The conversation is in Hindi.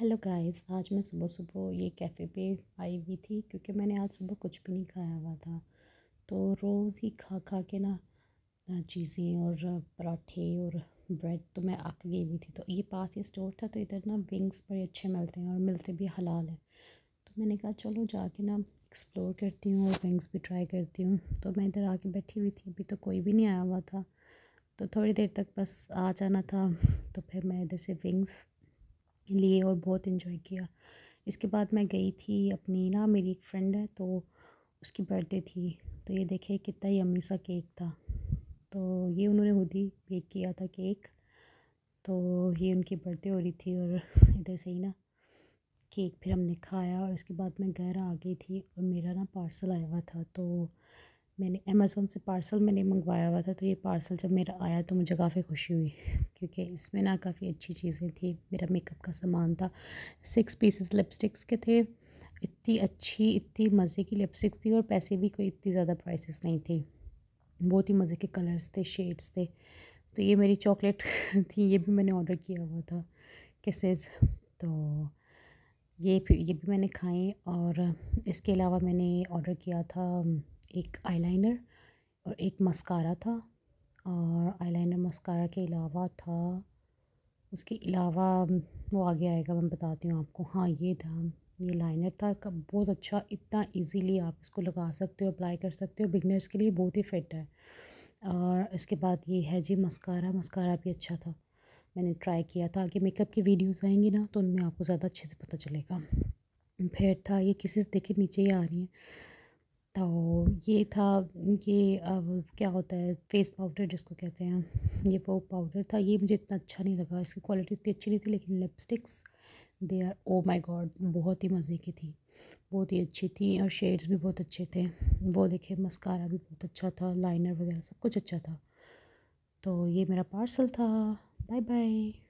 हेलो गाइस आज मैं सुबह सुबह ये कैफ़े पे आई हुई थी क्योंकि मैंने आज सुबह कुछ भी नहीं खाया हुआ था तो रोज़ ही खा खा के ना चीज़ें और पराठे और ब्रेड तो मैं आक गई हुई थी तो ये पास ही स्टोर था तो इधर ना विंग्स बड़े अच्छे मिलते हैं और मिलते भी हलाल हैं तो मैंने कहा चलो जाके ना एक्सप्लोर करती हूँ और विंग्स भी ट्राई करती हूँ तो मैं इधर आके बैठी हुई थी अभी तो कोई भी नहीं आया हुआ था तो थोड़ी देर तक बस आ जाना था तो फिर मैं इधर से विंग्स लिए और बहुत इन्जॉय किया इसके बाद मैं गई थी अपनी ना मेरी एक फ्रेंड है तो उसकी बर्थडे थी तो ये देखे कितना ही अम्मी सा केक था तो ये उन्होंने खुद ही बेक किया था केक तो ये उनकी बर्थडे हो रही थी और इधर से ही ना केक फिर हमने खाया और उसके बाद मैं घर आ गई थी और मेरा ना पार्सल आया हुआ था तो मैंने अमेज़ोन से पार्सल मैंने मंगवाया हुआ था तो ये पार्सल जब मेरा आया तो मुझे काफ़ी खुशी हुई क्योंकि इसमें ना काफ़ी अच्छी चीज़ें थी मेरा मेकअप का सामान था सिक्स पीसेस लिपस्टिक्स के थे इतनी अच्छी इतनी मज़े की लिपस्टिक्स थी और पैसे भी कोई इतनी ज़्यादा प्राइसेस नहीं थे बहुत ही मज़े के कलर्स थे शेड्स थे तो ये मेरी चॉकलेट थी ये भी मैंने ऑर्डर किया हुआ था केसेस तो ये ये भी मैंने खाएँ और इसके अलावा मैंने ऑर्डर किया था एक आईलाइनर और एक मस्कारा था और आईलाइनर मस्कारा के अलावा था उसके अलावा वो आगे आएगा मैं बताती हूँ आपको हाँ ये था ये लाइनर था बहुत अच्छा इतना इजीली आप इसको लगा सकते हो अप्लाई कर सकते हो बिगनर्स के लिए बहुत ही फिट है और इसके बाद ये है जी मस्कारा मस्कारा भी अच्छा था मैंने ट्राई किया था आगे मेकअप की वीडियोस आएंगी ना तो उनमें आपको ज़्यादा अच्छे से पता चलेगा फिर था ये किसी देखे देखिए नीचे ही आ रही है तो ये था ये अब क्या होता है फेस पाउडर जिसको कहते हैं ये वो पाउडर था ये मुझे इतना अच्छा नहीं लगा इसकी क्वालिटी इतनी अच्छी नहीं थी लेकिन lipsticks they are oh my god बहुत ही मज़े की थी बहुत ही अच्छी थी और शेड्स भी बहुत अच्छे थे वो देखे मस्कारा भी बहुत अच्छा था लाइनर वगैरह सब कुछ अच्छा था तो ये मेरा पार्सल था बाय बाय